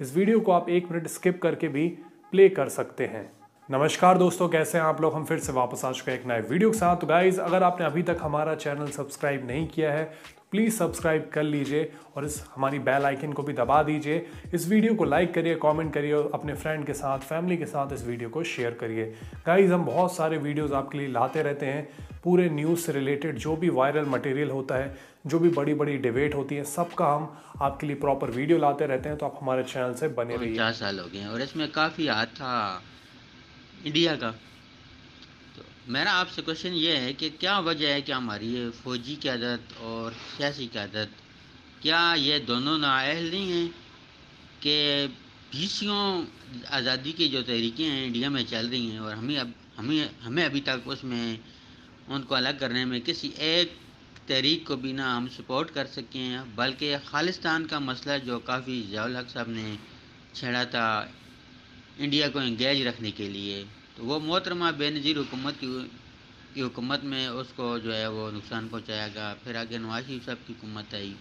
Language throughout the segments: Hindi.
इस वीडियो को आप एक मिनट स्किप करके भी प्ले कर सकते हैं नमस्कार दोस्तों कैसे हैं आप लोग हम फिर से वापस आ चुके हैं एक नए वीडियो के साथ तो गाइज़ अगर आपने अभी तक हमारा चैनल सब्सक्राइब नहीं किया है तो प्लीज़ सब्सक्राइब कर लीजिए और इस हमारी बेल आइकन को भी दबा दीजिए इस वीडियो को लाइक करिए कमेंट करिए और अपने फ्रेंड के साथ फैमिली के साथ इस वीडियो को शेयर करिए गाइज़ हम बहुत सारे वीडियोज़ आपके लिए लाते रहते हैं पूरे न्यूज़ से रिलेटेड जो भी वायरल मटेरियल होता है जो भी बड़ी बड़ी डिबेट होती है सबका हम आपके लिए प्रॉपर वीडियो लाते रहते हैं तो आप हमारे चैनल से बने रहिए चार साल हो गए हैं और इसमें काफ़ी हाथ था इंडिया का तो मेरा आपसे क्वेश्चन ये है कि क्या वजह है कि हमारी ये फौजी आदत और सियासी आदत क्या ये दोनों नाअहल नहीं हैं कि बीसियों आज़ादी की जो तहरीकें हैं इंडिया में चल रही हैं और हमें अब हमें हमें अभी तक उसमें उनको अलग करने में किसी एक तहरीक को बिना हम सपोर्ट कर सकें बल्कि खालिस्तान का मसला जो काफ़ी जयाल हक साहब ने छेड़ा था इंडिया को इंगेज रखने के लिए तो वो मोहतरमा बेनज़ीर हुकूमत की की हुकूमत में उसको जो है वो नुकसान पहुँचाया गया फिर आगे नवाज शरीफ साहब की हुकूमत आई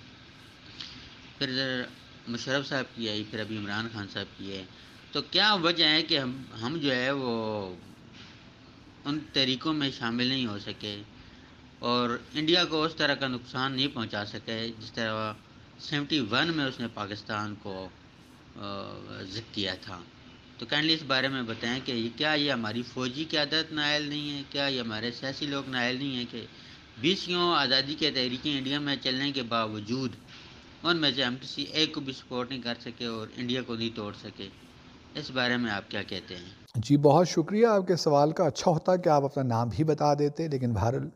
फिर मुशरफ साहब की आई फिर अभी इमरान खान साहब की है तो क्या वजह है कि हम हम जो है वो उन तरीक़ों में शामिल नहीं हो सके और इंडिया को उस तरह का नुकसान नहीं पहुंचा सके जिस तरह सेवेंटी वन में उसने पाकिस्तान को जिक किया था तो कैंडली इस बारे में बताएं कि ये क्या ये हमारी फ़ौजी क्यादत नायल नहीं है क्या ये हमारे सियासी लोग नायल नहीं है कि बीसियों आज़ादी के तहरीक इंडिया में चलने के बावजूद उनमें से हम किसी एक को भी सपोर्ट नहीं कर सके और इंडिया को नहीं तोड़ सके इस बारे में आप क्या कहते हैं जी बहुत शुक्रिया आपके सवाल का अच्छा होता कि आप अपना नाम भी बता देते लेकिन भारत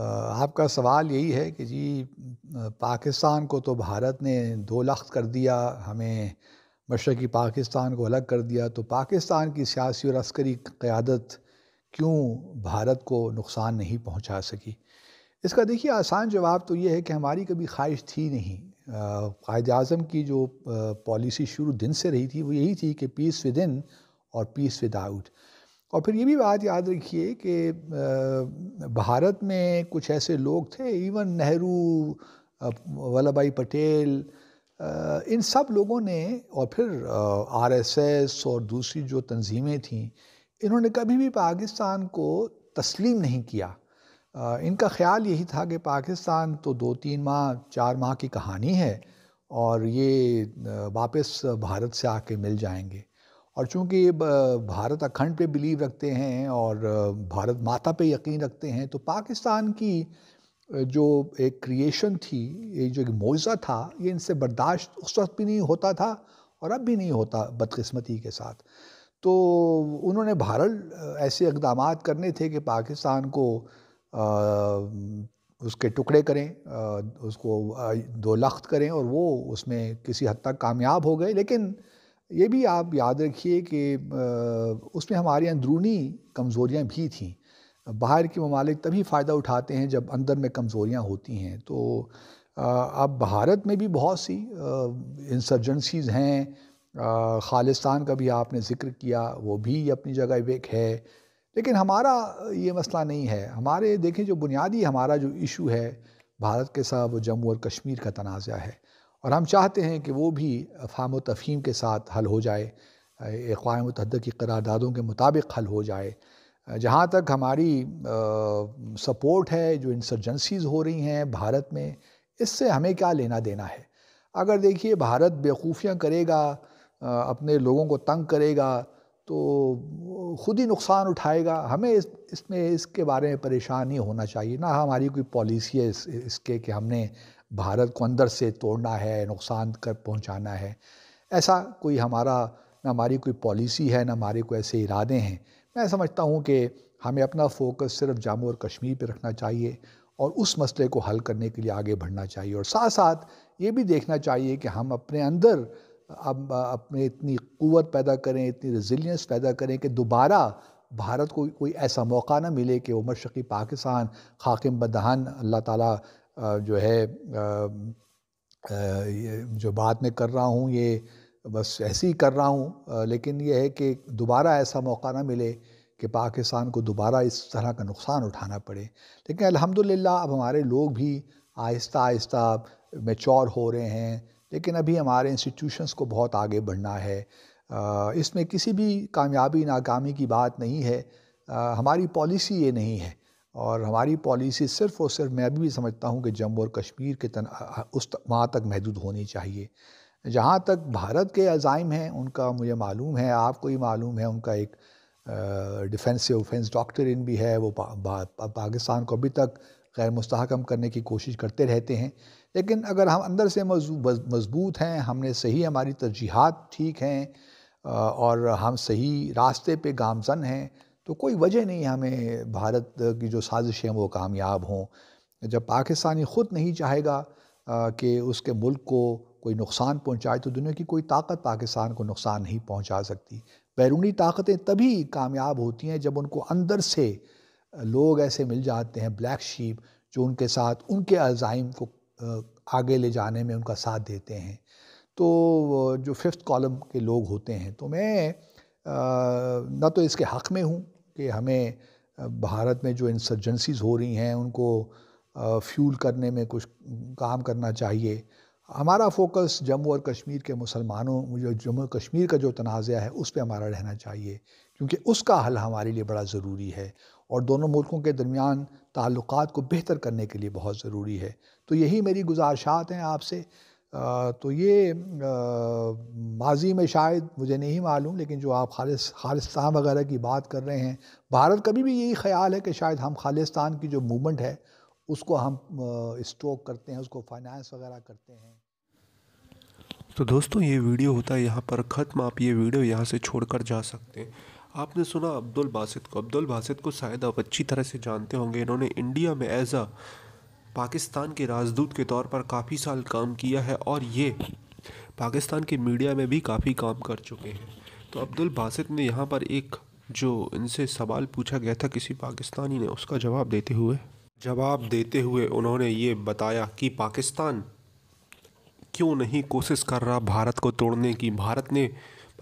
आपका सवाल यही है कि जी पाकिस्तान को तो भारत ने दो लख्त कर दिया हमें मशरक़ी पाकिस्तान को अलग कर दिया तो पाकिस्तान की सियासी और अस्करी क़्यादत क्यों भारत को नुकसान नहीं पहुंचा सकी इसका देखिए आसान जवाब तो ये है कि हमारी कभी ख्वाहिश थी नहीं कायद अजम की जो पॉलिसी शुरू दिन से रही थी वो यही थी कि पीस विद इन और पीस विद आउट और फिर ये भी बात याद रखिए कि भारत में कुछ ऐसे लोग थे इवन नेहरू वल्लभ भाई पटेल इन सब लोगों ने और फिर आरएसएस और दूसरी जो तंजीमें थीं इन्होंने कभी भी पाकिस्तान को तस्लीम नहीं किया इनका ख्याल यही था कि पाकिस्तान तो दो तीन माह चार माह की कहानी है और ये वापस भारत से आके मिल जाएंगे और चूंकि भारत अखंड पे बिलीव रखते हैं और भारत माता पे यकीन रखते हैं तो पाकिस्तान की जो एक क्रिएशन थी ये जो एक मुआवजा था ये इनसे बर्दाश्त उस वक्त भी नहीं होता था और अब भी नहीं होता बदकस्मती के साथ तो उन्होंने भारत ऐसे इकदाम करने थे कि पाकिस्तान को आ, उसके टुकड़े करें आ, उसको दो लख्त करें और वो उसमें किसी हद तक कामयाब हो गए लेकिन ये भी आप याद रखिए कि उसमें हमारी अंदरूनी कमज़ोरियाँ भी थीं बाहर के ममालिक तभी फ़ायदा उठाते हैं जब अंदर में कमज़ोरियाँ होती हैं तो अब भारत में भी बहुत सी इंसर्जेंसीज़ हैं खालिस्तान का भी आपने जिक्र किया वो भी अपनी जगह एक है लेकिन हमारा ये मसला नहीं है हमारे देखें जो बुनियादी हमारा जो इशू है भारत के साथ वो जम्मू और कश्मीर का तनाज़ है और हम चाहते हैं कि वो भी फ़ाम तफीम के साथ हल हो जाए अक़वा मतहद की करारदादों के मुताबिक हल हो जाए जहाँ तक हमारी आ, सपोर्ट है जो इंसर्जेंसीज़ हो रही हैं भारत में इससे हमें क्या लेना देना है अगर देखिए भारत बेवकूफ़ियाँ करेगा अपने लोगों को तंग करेगा तो ख़ुद ही नुकसान उठाएगा हमें इस इसमें इसके बारे में परेशान नहीं होना चाहिए ना हमारी कोई पॉलिसी है इस, इसके कि हमने भारत को अंदर से तोड़ना है नुकसान कर पहुंचाना है ऐसा कोई हमारा न हमारी कोई पॉलिसी है ना हमारे कोई ऐसे इरादे हैं मैं समझता हूँ कि हमें अपना फोकस सिर्फ जम्मू और कश्मीर पर रखना चाहिए और उस मसले को हल करने के लिए आगे बढ़ना चाहिए और साथ साथ ये भी देखना चाहिए कि हम अपने अंदर अब अपने इतनी क़वत पैदा करें इतनी रेजिलियंस पैदा करें कि दोबारा भारत को कोई ऐसा मौका ना मिले कि वो मशरक़ी पाकिस्तान खाकिम बदहान अल्लाह ताला जो है जो बात मैं कर रहा हूँ ये बस ऐसे ही कर रहा हूँ लेकिन ये है कि दोबारा ऐसा मौका ना मिले कि पाकिस्तान को दोबारा इस तरह का नुकसान उठाना पड़े लेकिन अल्हम्दुलिल्लाह अब हमारे लोग भी आहिस्ता आहिस्ता मेचोर हो रहे हैं लेकिन अभी हमारे इंस्टीट्यूशंस को बहुत आगे बढ़ना है इसमें किसी भी कामयाबी नाकामी की बात नहीं है हमारी पॉलिसी ये नहीं है और हमारी पॉलिसी सिर्फ और सिर्फ मैं अभी भी समझता हूँ कि जम्मू और कश्मीर के तन उस वहाँ तक महदूद होनी चाहिए जहाँ तक भारत के अज़ाइम हैं उनका मुझे मालूम है आपको ही मालूम है उनका एक डिफेंस से ओफेंस डॉक्टरिन भी है वो पा, पा, पाकिस्तान को अभी तक गैर मुस्तकम करने की कोशिश करते रहते हैं लेकिन अगर हम अंदर से मजबूत हैं हमने सही हमारी तरजीहत ठीक हैं और हम सही रास्ते पे गामजन हैं तो कोई वजह नहीं हमें भारत की जो साजिश हैं वो कामयाब हों जब पाकिस्तानी ख़ुद नहीं चाहेगा कि उसके मुल्क को कोई नुकसान पहुंचाए तो दुनिया की कोई ताकत पाकिस्तान को नुकसान नहीं पहुंचा सकती बैरूनी ताकतें तभी कामयाब होती हैं जब उनको अंदर से लोग ऐसे मिल जाते हैं ब्लैक शीप जो उनके साथ उनके अजाइम को आगे ले जाने में उनका साथ देते हैं तो जो फिफ्थ कॉलम के लोग होते हैं तो मैं न तो इसके हक़ में हूँ कि हमें भारत में जो इंसर्जेंसीज हो रही हैं उनको फ्यूल करने में कुछ काम करना चाहिए हमारा फोकस जम्मू और कश्मीर के मुसलमानों जो जम्मू कश्मीर का जो तनाज़ है उस पर हमारा रहना चाहिए क्योंकि उसका हल हमारे लिए बड़ा ज़रूरी है और दोनों मुल्कों के दरमियान ताल्लुकात को बेहतर करने के लिए बहुत ज़रूरी है तो यही मेरी गुजारिशात हैं आपसे तो ये माजी में शायद मुझे नहीं मालूम लेकिन जो आप खालिस खालिस्तान वगैरह की बात कर रहे हैं भारत कभी भी, यही ख्याल है कि शायद हम खालिस्तान की जो मूवमेंट है उसको हम स्ट्रोक करते हैं उसको फाइनेंस वगैरह करते हैं तो दोस्तों ये वीडियो होता है यहाँ पर ख़त्म आप ये वीडियो यहाँ से छोड़कर जा सकते हैं आपने सुना अब्दुल बासित को अब्दुल बासित को शायद आप अच्छी तरह से जानते होंगे इन्होंने इंडिया में एज़ आ पाकिस्तान के राजदूत के तौर पर काफ़ी साल काम किया है और ये पाकिस्तान के मीडिया में भी काफ़ी काम कर चुके हैं तो अब्दुल बासित ने यहाँ पर एक जो इनसे सवाल पूछा गया था किसी पाकिस्तानी ने उसका जवाब देते हुए जवाब देते हुए उन्होंने ये बताया कि पाकिस्तान क्यों नहीं कोशिश कर रहा भारत को तोड़ने की भारत ने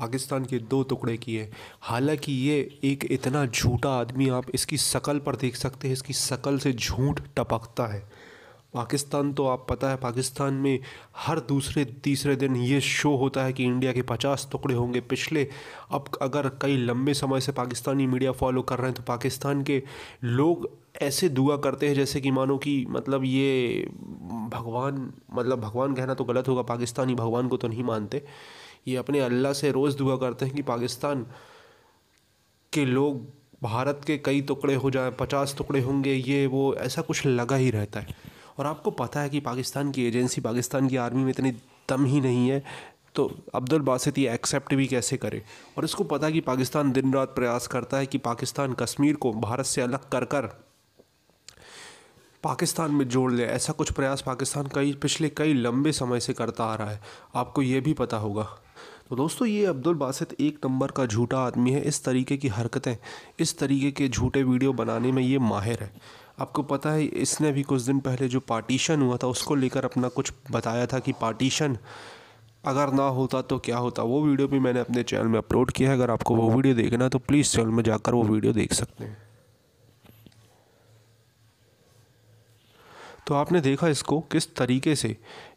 पाकिस्तान के दो टुकड़े किए हालांकि ये एक इतना झूठा आदमी आप इसकी शकल पर देख सकते हैं इसकी शकल से झूठ टपकता है पाकिस्तान तो आप पता है पाकिस्तान में हर दूसरे तीसरे दिन ये शो होता है कि इंडिया के पचास टुकड़े होंगे पिछले अब अगर कई लंबे समय से पाकिस्तानी मीडिया फॉलो कर रहे हैं तो पाकिस्तान के लोग ऐसे दुआ करते हैं जैसे कि मानो कि मतलब ये भगवान मतलब भगवान कहना तो गलत होगा पाकिस्तानी भगवान को तो नहीं मानते ये अपने अल्लाह से रोज़ दुआ करते हैं कि पाकिस्तान के लोग भारत के कई टुकड़े हो जाएं पचास टुकड़े होंगे ये वो ऐसा कुछ लगा ही रहता है और आपको पता है कि पाकिस्तान की एजेंसी पाकिस्तान की आर्मी में इतनी दम ही नहीं है तो अब्दुल बासित ये एक्सेप्ट भी कैसे करे और इसको पता है कि पाकिस्तान दिन रात प्रयास करता है कि पाकिस्तान कश्मीर को भारत से अलग कर कर पाकिस्तान में जोड़ ले ऐसा कुछ प्रयास पाकिस्तान कई पिछले कई लंबे समय से करता आ रहा है आपको ये भी पता होगा तो दोस्तों ये अब्दुल बासित एक नंबर का झूठा आदमी है इस तरीके की हरकतें इस तरीके के झूठे वीडियो बनाने में ये माहिर है आपको पता है इसने भी कुछ दिन पहले जो पार्टीशन हुआ था उसको लेकर अपना कुछ बताया था कि पार्टीशन अगर ना होता तो क्या होता वो वीडियो भी मैंने अपने चैनल में अपलोड किया है अगर आपको वो वीडियो देखना है तो प्लीज़ चैनल में जाकर वो वीडियो देख सकते हैं तो आपने देखा इसको किस तरीके से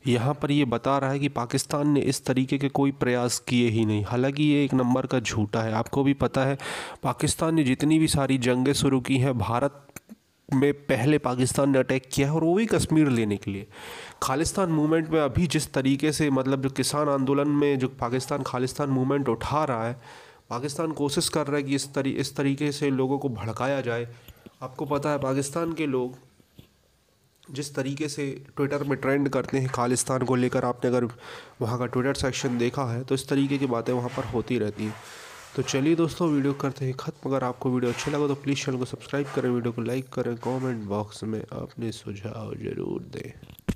यहाँ पर ये बता रहा है कि पाकिस्तान ने इस तरीके के कोई प्रयास किए ही नहीं हालांकि ये एक नंबर का झूठा है आपको भी पता है पाकिस्तान ने जितनी भी सारी जंगें शुरू की हैं भारत में पहले पाकिस्तान ने अटैक किया है और वो भी कश्मीर लेने के लिए खालिस्तान मूवमेंट में अभी जिस तरीके से मतलब जो किसान आंदोलन में जो पाकिस्तान खालिस्तान मूवमेंट उठा रहा है पाकिस्तान कोशिश कर रहा है कि इस तरी इस तरीके से लोगों को भड़काया जाए आपको पता है पाकिस्तान के लोग जिस तरीके से ट्विटर में ट्रेंड करते हैं खालिस्तान को लेकर आपने अगर वहाँ का ट्विटर सेक्शन देखा है तो इस तरीके की बातें वहाँ पर होती रहती हैं तो चलिए दोस्तों वीडियो करते हैं ख़त्म अगर आपको वीडियो अच्छा लगा तो प्लीज़ चैनल को सब्सक्राइब करें वीडियो को लाइक करें कमेंट बॉक्स में अपने सुझाव ज़रूर दें